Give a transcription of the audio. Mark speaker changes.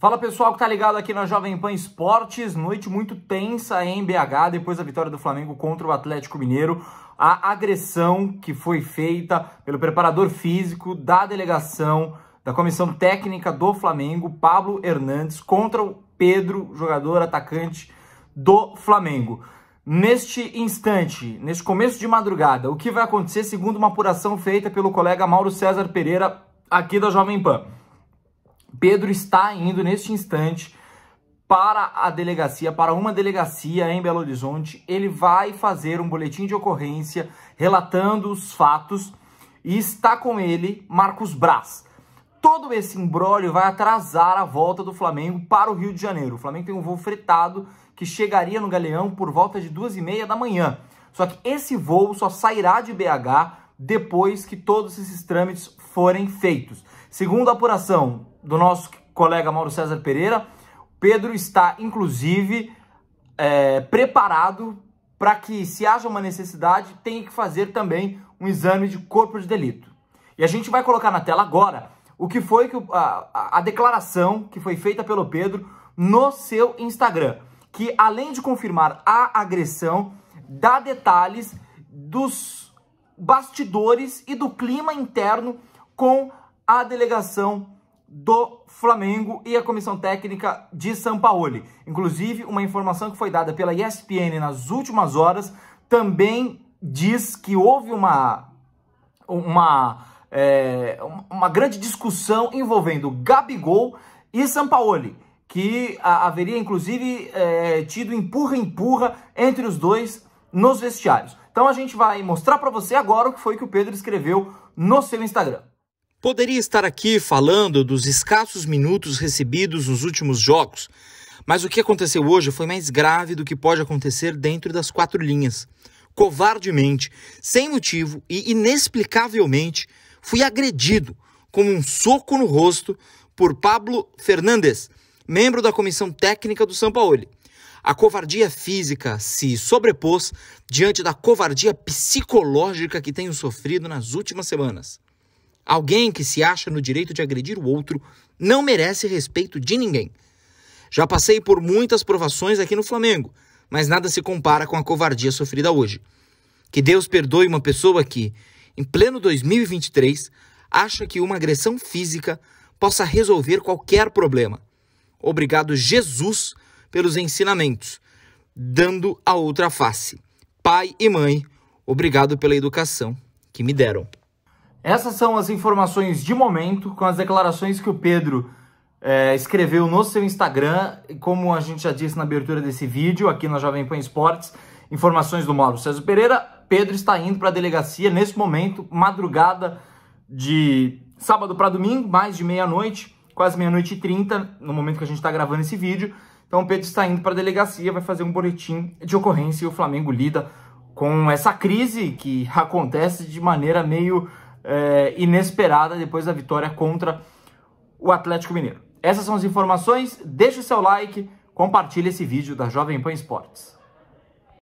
Speaker 1: Fala pessoal que tá ligado aqui na Jovem Pan Esportes, noite muito tensa em BH depois da vitória do Flamengo contra o Atlético Mineiro. A agressão que foi feita pelo preparador físico da delegação da comissão técnica do Flamengo, Pablo Hernandes, contra o Pedro, jogador atacante do Flamengo. Neste instante, neste começo de madrugada, o que vai acontecer segundo uma apuração feita pelo colega Mauro César Pereira aqui da Jovem Pan? Pedro está indo neste instante para a delegacia, para uma delegacia em Belo Horizonte. Ele vai fazer um boletim de ocorrência relatando os fatos e está com ele Marcos Braz. Todo esse imbróglio vai atrasar a volta do Flamengo para o Rio de Janeiro. O Flamengo tem um voo fretado que chegaria no Galeão por volta de duas e meia da manhã. Só que esse voo só sairá de BH depois que todos esses trâmites forem feitos. Segundo a apuração do nosso colega Mauro César Pereira, Pedro está, inclusive, é, preparado para que, se haja uma necessidade, tenha que fazer também um exame de corpo de delito. E a gente vai colocar na tela agora o que foi que, a, a declaração que foi feita pelo Pedro no seu Instagram, que além de confirmar a agressão, dá detalhes dos bastidores e do clima interno com a delegação do Flamengo e a comissão técnica de São Paulo. Inclusive, uma informação que foi dada pela ESPN nas últimas horas também diz que houve uma, uma, é, uma grande discussão envolvendo Gabigol e São Paulo, que haveria inclusive é, tido empurra-empurra entre os dois nos vestiários. Então a gente vai mostrar para você agora o que foi que o Pedro escreveu no seu Instagram. Poderia estar aqui falando dos escassos minutos recebidos nos últimos jogos, mas o que aconteceu hoje foi mais grave do que pode acontecer dentro das quatro linhas. Covardemente, sem motivo e inexplicavelmente, fui agredido com um soco no rosto por Pablo Fernandes, membro da comissão técnica do São Paulo. A covardia física se sobrepôs diante da covardia psicológica que tenho sofrido nas últimas semanas. Alguém que se acha no direito de agredir o outro não merece respeito de ninguém. Já passei por muitas provações aqui no Flamengo, mas nada se compara com a covardia sofrida hoje. Que Deus perdoe uma pessoa que, em pleno 2023, acha que uma agressão física possa resolver qualquer problema. Obrigado, Jesus, pelos ensinamentos, dando a outra face. Pai e mãe, obrigado pela educação que me deram. Essas são as informações de momento, com as declarações que o Pedro é, escreveu no seu Instagram, como a gente já disse na abertura desse vídeo, aqui na Jovem Pan Esportes, informações do Mauro César Pereira. Pedro está indo para a delegacia nesse momento, madrugada de sábado para domingo, mais de meia-noite, quase meia-noite e trinta, no momento que a gente está gravando esse vídeo. Então o Pedro está indo para a delegacia, vai fazer um boletim de ocorrência e o Flamengo lida com essa crise que acontece de maneira meio é, inesperada depois da vitória contra o Atlético Mineiro. Essas são as informações, Deixe o seu like, compartilhe esse vídeo da Jovem Pan Esportes.